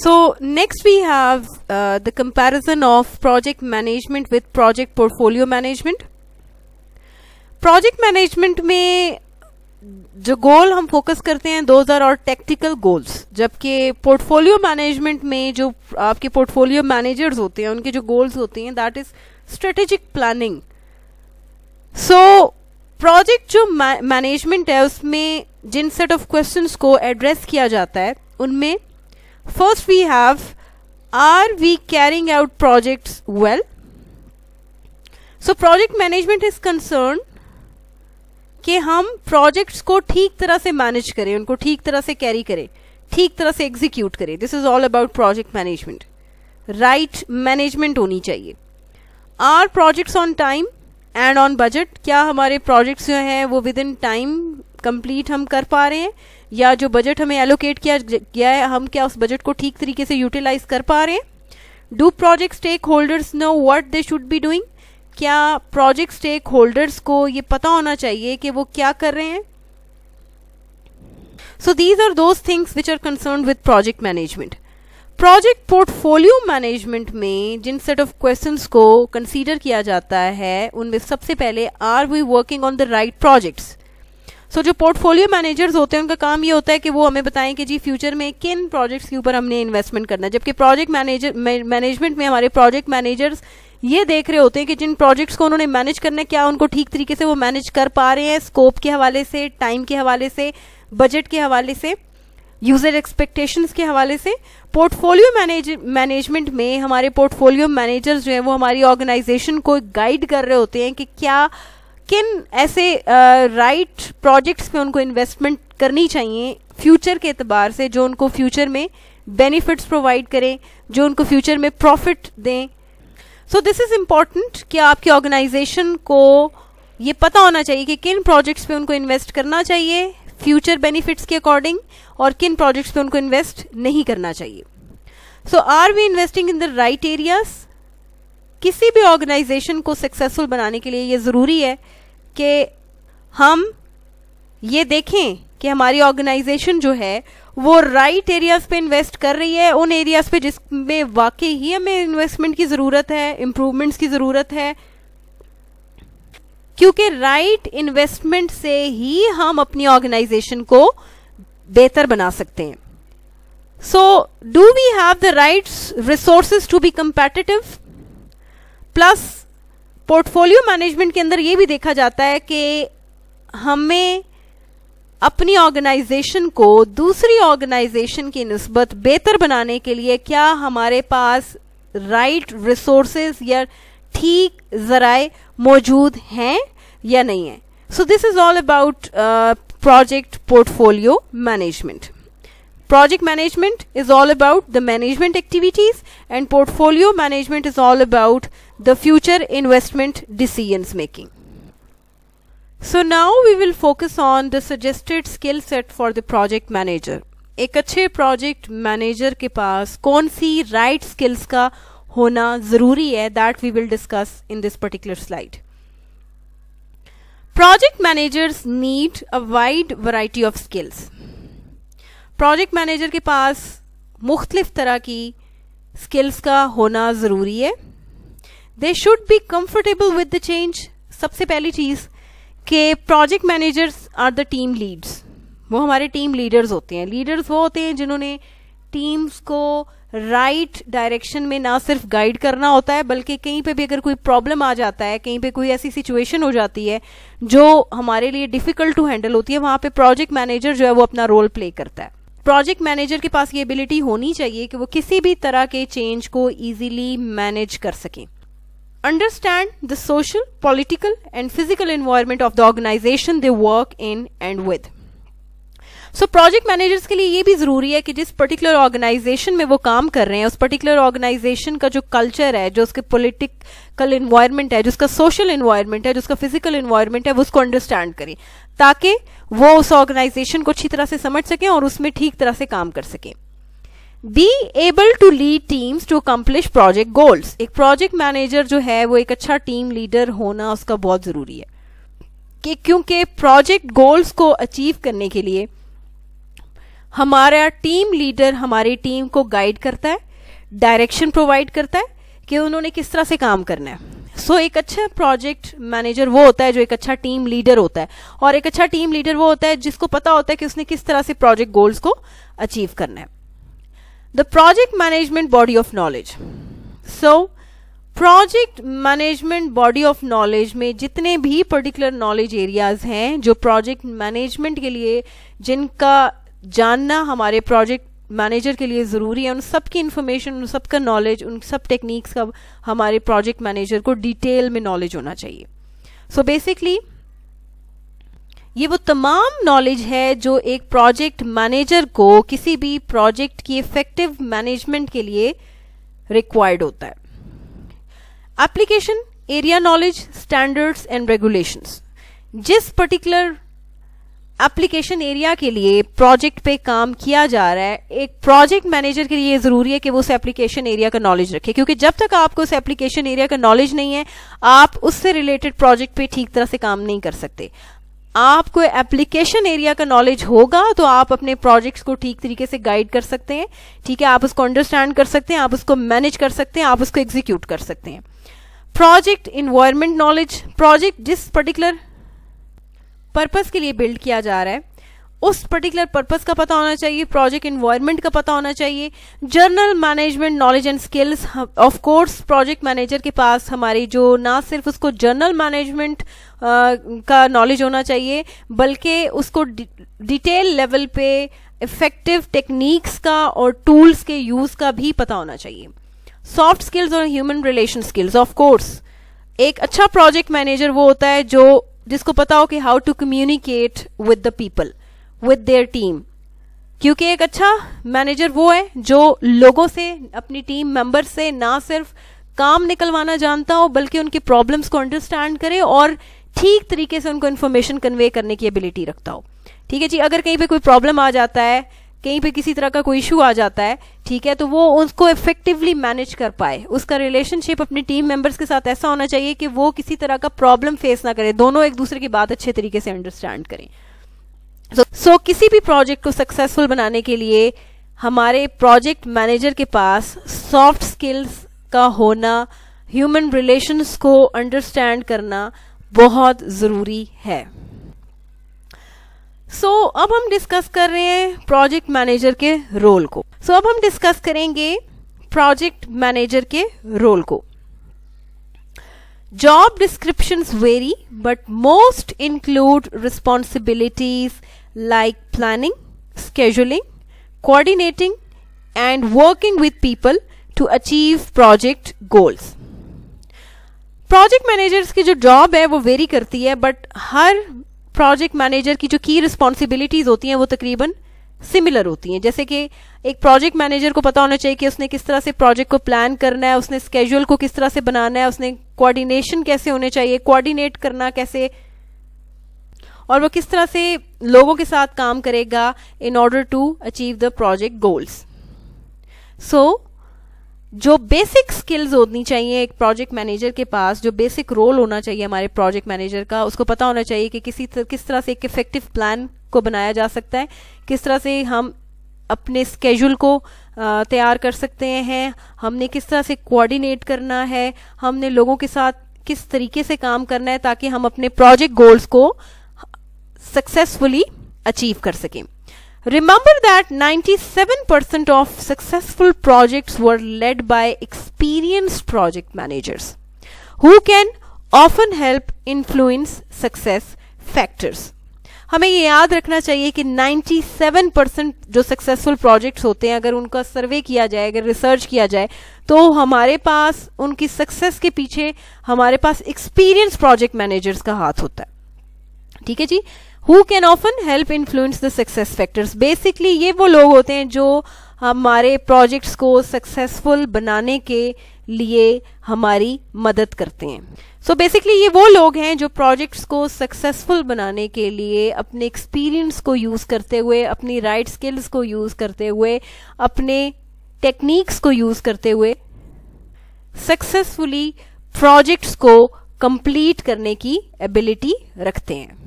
So next we have uh, the comparison of project management with project portfolio management. Project management में जो goal हम focus करते हैं those are और tactical goals जबकि portfolio management में जो आपके पोर्टफोलियो मैनेजर्स होते हैं उनके जो गोल्स होते हैं that is strategic planning so project जो मैनेजमेंट है उसमें जिन सेट ऑफ क्वेश्चंस को एड्रेस किया जाता है उनमें First we have are we carrying out projects well? So project management is concerned कि हम projects को ठीक तरह से manage करें उनको ठीक तरह से carry करें ठीक तरह से execute करें this is all about project management right management होनी चाहिए are projects on time and on budget क्या हमारे projects जो हैं वो within time complete हम कर पा रहे हैं या जो बजट हमें एलोकेट किया गया है हम क्या उस बजट को ठीक तरीके से यूटिलाइज कर पा रहे हैं do project stakeholders know what they should be doing क्या प्रोजेक्ट स्टेक होल्डर्स को ये पता होना चाहिए कि वो क्या कर रहे हैं so these are those things which are concern with project management project portfolio management में जिन सेट ऑफ क्वेश्चंस को कंसीडर किया जाता है उनमें सबसे पहले are we working on the right projects so जो पोर्टफोलियो मैनेजर्स होते हैं उनका काम ये होता है कि वो हमें बताएं कि जी फ्यूचर में किन प्रोजेक्ट्स के ऊपर हमने इन्वेस्टमेंट करना है जबकि प्रोजेक्ट मैनेजर मैनेजमेंट में हमारे प्रोजेक्ट मैनेजर्स ये देख रहे होते हैं कि जिन प्रोजेक्ट्स को उन्होंने मैनेज करना है क्या उनको ठीक तरीके से वो मैनेज कर पा रहे हैं स्कोप के हवाले से टाइम के हवाले से बजट के हवाले से यूज़र एक्सपेक्टेशंस के हवाले से पोर्टफोलियो मैनेज मैनेजमेंट में हमारे पोर्टफोलियो मैनेजर्स जो हैं वो हमारी ऑर्गेनाइजेशन को गाइड कर रहे होते हैं कि क्या किन ऐसे राइट uh, प्रोजेक्ट्स में उनको इन्वेस्टमेंट करनी चाहिए फ्यूचर के अतबार से जो उनको फ्यूचर में बेनिफिट्स प्रोवाइड करें जो उनको फ्यूचर में प्रॉफिट दें सो दिस इज़ इम्पॉर्टेंट कि आपकी ऑर्गेनाइजेशन को ये पता होना चाहिए कि किन प्रोजेक्ट्स पे उनको इन्वेस्ट करना चाहिए फ्यूचर बेनिफिट्स के अकॉर्डिंग और किन प्रोजेक्ट्स पे उनको इन्वेस्ट नहीं करना चाहिए so are we investing in the right areas किसी भी ऑर्गेनाइजेशन को सक्सेसफुल बनाने के लिए ये ज़रूरी है कि हम ये देखें कि हमारी ऑर्गेनाइजेशन जो है वो राइट right एरियाज पे इन्वेस्ट कर रही है उन एरियाज पे जिसमें वाकई ही हमें इन्वेस्टमेंट की ज़रूरत है इम्प्रूवमेंट्स की ज़रूरत है क्योंकि राइट इन्वेस्टमेंट से ही हम अपनी ऑर्गेनाइजेशन को बेहतर बना सकते हैं so do we have the right resources to be competitive plus portfolio management के अंदर ये भी देखा जाता है कि हमें अपनी ऑर्गेनाइजेशन को दूसरी ऑर्गेनाइजेशन की नस्बत बेहतर बनाने के लिए क्या हमारे पास राइट right रिसोर्सेज या ठीक जराए मौजूद हैं या नहीं है so this is all about project portfolio management project management is all about the management activities and portfolio management is all about the future investment decisions making. So now we will focus on the suggested skill set for the project manager. एक अच्छे project manager के पास कौन सी right skills का होना जरूरी है that we will discuss in this particular slide. project managers need a wide variety of skills project manager के पास मुख्तलिफ तरह की skills का होना ज़रूरी है they should be comfortable with the change सबसे पहली चीज़ के project managers are the team leads वो हमारे टीम लीडर्स होते हैं लीडर्स वो होते हैं जिन्होंने टीम्स को राइट right डायरेक्शन में ना सिर्फ गाइड करना होता है बल्कि कहीं पे भी अगर कोई प्रॉब्लम आ जाता है कहीं पे कोई ऐसी सिचुएशन हो जाती है जो हमारे लिए डिफिकल्ट टू हैंडल होती है वहां पे प्रोजेक्ट मैनेजर जो है वो अपना रोल प्ले करता है प्रोजेक्ट मैनेजर के पास ये एबिलिटी होनी चाहिए कि वो किसी भी तरह के चेंज को ईजिली मैनेज कर सकें understand the social, political, and physical environment of the organization they work in and with. So project managers के लिए ये भी जरूरी है कि जिस पर्टिकुलर ऑर्गेनाइजेशन में वो काम कर रहे हैं उस पर्टिकुलर ऑर्गेनाइजेशन का जो कल्चर है जो उसके पॉलिटिकल इन्वायरमेंट है जिसका सोशल इन्वायरमेंट है जिसका फिजिकल इन्वायरमेंट है वो उसको अंडरस्टैंड करें ताकि वो उस ऑर्गेनाइजेशन को अच्छी तरह से समझ सकें और उसमें ठीक तरह से काम कर सकें be able to lead teams to accomplish project goals एक प्रोजेक्ट मैनेजर जो है वो एक अच्छा टीम लीडर होना उसका बहुत ज़रूरी है कि क्योंकि प्रोजेक्ट गोल्स को अचीव करने के लिए हमारा टीम लीडर हमारी टीम को गाइड करता है डायरेक्शन प्रोवाइड करता है कि उन्होंने किस तरह से काम करना है सो so, एक अच्छा प्रोजेक्ट मैनेजर वो होता है जो एक अच्छा टीम लीडर होता है और एक अच्छा टीम लीडर वो होता है जिसको पता होता है कि उसने किस तरह से प्रोजेक्ट गोल्स को अचीव करना है the project management body of knowledge so project management body of knowledge में जितने भी पर्टिकुलर नॉलेज एरियाज हैं जो प्रोजेक्ट मैनेजमेंट के लिए जिनका जानना हमारे प्रोजेक्ट मैनेजर के लिए ज़रूरी है उन सब की इंफॉर्मेशन उन सब का नॉलेज उन सब टेक्निक्स का हमारे प्रोजेक्ट मैनेजर को डिटेल में नॉलेज होना चाहिए सो बेसिकली ये वो तमाम नॉलेज है जो एक प्रोजेक्ट मैनेजर को किसी भी प्रोजेक्ट की इफेक्टिव मैनेजमेंट के लिए रिक्वायर्ड होता है application area knowledge standards and regulations जिस पर्टिकुलर एप्लीकेशन एरिया के लिए प्रोजेक्ट पे काम किया जा रहा है एक प्रोजेक्ट मैनेजर के लिए ज़रूरी है कि वो उस एप्लीकेशन एरिया का नॉलेज रखे क्योंकि जब तक आपको उस एप्लीकेशन एरिया का नॉलेज नहीं है आप उससे रिलेटेड प्रोजेक्ट पे ठीक तरह से काम नहीं कर सकते आपको एप्लीकेशन एरिया का नॉलेज होगा तो आप अपने प्रोजेक्ट्स को ठीक तरीके से गाइड कर सकते हैं ठीक है आप उसको अंडरस्टैंड कर सकते हैं आप उसको मैनेज कर सकते हैं आप उसको एग्जीक्यूट कर सकते हैं प्रोजेक्ट इन्वायरमेंट नॉलेज प्रोजेक्ट जिस पर्टिकुलर पर्पज़ के लिए बिल्ड किया जा रहा है उस पर्टिकुलर पर्पज का पता होना चाहिए प्रोजेक्ट इन्वायरमेंट का पता होना चाहिए general management knowledge and skills of course project manager के पास हमारी जो ना सिर्फ उसको जर्नल मैनेजमेंट का नॉलेज होना चाहिए बल्कि उसको डिटेल लेवल पे इफेक्टिव टेक्निक्स का और टूल्स के यूज़ का भी पता होना चाहिए सॉफ्ट स्किल्स और human relation skills of course एक अच्छा प्रोजेक्ट मैनेजर वो होता है जो जिसको पता हो कि how to communicate with the people with their team क्योंकि एक अच्छा मैनेजर वो है जो लोगों से अपनी टीम मेंबर से ना सिर्फ काम निकलवाना जानता हो बल्कि उनकी प्रॉब्लम्स को अंडरस्टैंड करे और ठीक तरीके से उनको इन्फॉर्मेशन कन्वे करने की एबिलिटी रखता हो ठीक है जी अगर कहीं पे कोई प्रॉब्लम आ जाता है कहीं पे किसी तरह का कोई इशू आ जाता है ठीक है तो वो उसको इफेक्टिवली मैनेज कर पाए उसका रिलेशनशिप अपने टीम मेंबर्स के साथ ऐसा होना चाहिए कि वो किसी तरह का प्रॉब्लम फेस ना करे दोनों एक दूसरे की बात अच्छे तरीके से अंडरस्टैंड करें सो so, so, किसी भी प्रोजेक्ट को सक्सेसफुल बनाने के लिए हमारे प्रोजेक्ट मैनेजर के पास सॉफ्ट स्किल्स का होना ह्यूमन रिलेशंस को अंडरस्टैंड करना बहुत जरूरी है सो so, अब हम डिस्कस कर रहे हैं प्रोजेक्ट मैनेजर के रोल को सो so, अब हम डिस्कस करेंगे प्रोजेक्ट मैनेजर के रोल को job description very but most include responsibilities like planning scheduling coordinating and working with people to achieve project goals project managers की जो जॉब है वो वेरी करती है बट हर प्रोजेक्ट मैनेजर की जो की रिस्पॉन्सिबिलिटीज़ होती हैं वो तकरीबन सिमिलर होती हैं जैसे कि एक प्रोजेक्ट मैनेजर को पता होना चाहिए कि उसने किस तरह से प्रोजेक्ट को प्लान करना है उसने स्केड्यूल को किस तरह से बनाना है उसने कोऑर्डिनेशन कैसे होने चाहिए कोऑर्डिनेट करना कैसे और वो किस तरह से लोगों के साथ काम करेगा in order to achieve the project goals so जो बेसिक स्किल्स होनी चाहिए एक प्रोजेक्ट मैनेजर के पास जो बेसिक रोल होना चाहिए हमारे प्रोजेक्ट मैनेजर का उसको पता होना चाहिए कि किसी तर, किस तरह से एक इफेक्टिव प्लान को बनाया जा सकता है किस तरह से हम अपने स्केड्यूल को तैयार कर सकते हैं हमने किस तरह से कोऑर्डिनेट करना है हमने लोगों के साथ किस तरीके से काम करना है ताकि हम अपने प्रोजेक्ट गोल्स को सक्सेसफुली अचीव कर सकें Remember that 97% of successful projects were led by experienced project managers who can often help influence success factors. हमें ये याद रखना चाहिए कि 97 जो सक्सेसफुल प्रोजेक्ट्स होते हैं अगर उनका सर्वे किया जाए अगर रिसर्च किया जाए तो हमारे पास उनकी सक्सेस के पीछे हमारे पास एक्सपीरियंस प्रोजेक्ट मैनेजर्स का हाथ होता है ठीक है जी who can often help influence the success factors basically ये वो लोग होते हैं जो हमारे प्रोजेक्ट्स को सक्सेसफुल बनाने के लिए हमारी मदद करते हैं सो so बेसिकली ये वो लोग हैं जो प्रोजेक्ट्स को सक्सेसफुल बनाने के लिए अपने एक्सपीरियंस को यूज़ करते हुए अपनी राइट right स्किल्स को यूज़ करते हुए अपने टेक्निक्स को यूज़ करते हुए सक्सेसफुली प्रोजेक्ट्स को कंप्लीट करने की एबिलिटी रखते हैं